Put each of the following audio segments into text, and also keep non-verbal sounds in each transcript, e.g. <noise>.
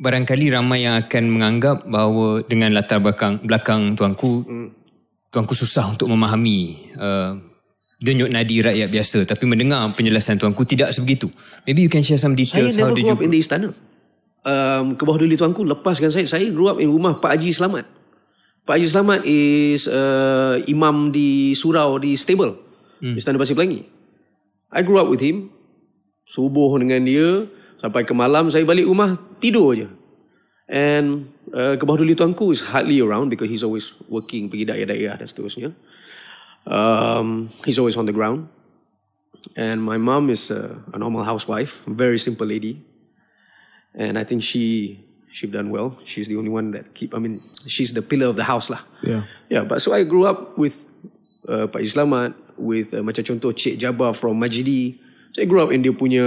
barangkali ramai yang akan menganggap bahawa dengan latar belakang belakang tuanku hmm. tuanku susah untuk memahami uh, denyut nadi rakyat biasa tapi mendengar penjelasan tuanku tidak sebegitu maybe you can share some details saya how did you saya in the istana um, ke bawah duli tuanku lepaskan saya saya grew up in rumah Pak Haji Selamat Pak Haji Selamat is uh, imam di surau di stable hmm. istana Pasir Pelangi I grew up with him subuh dengan dia Sampai ke malam saya balik rumah tidur aja. And uh, kebahaduli tuanku is hardly around because he's always working pergi daerah-daerah dan seterusnya. Um, he's always on the ground. And my mom is a, a normal housewife, very simple lady. And I think she she've done well. She's the only one that keep. I mean, she's the pillar of the house lah. Yeah. Yeah. But so I grew up with uh, Pak Islamat, with uh, macam contoh Cik Jabar from Majidi saya grew up in dia punya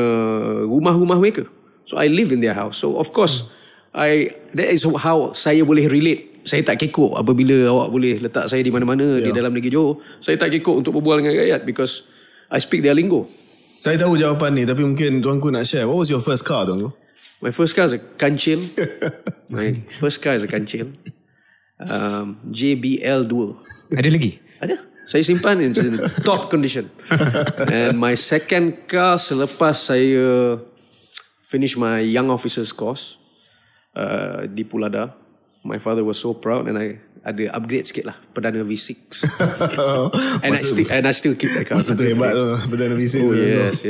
rumah-rumah mereka. So I live in their house. So of course, I that is how saya boleh relate. Saya tak kekok apabila awak boleh letak saya di mana-mana yeah. di dalam negeri Johor. Saya tak kekok untuk berbual dengan rakyat because I speak their lingo. Saya tahu jawapan ni tapi mungkin tuanku nak share. What was your first car tuanku? My first car is a Kanchil. <laughs> My first car is a Kanchil. Um, JBL 2. Ada lagi? Ada. Saya simpan in <laughs> Top condition. And my second car selepas saya finish my young officers course uh, di Pulada. My father was so proud and I ada upgrade sikit lah Perdana V6 <laughs> and, I still, and I still keep that car Masa tu hebat tu Perdana V6 Oh yes.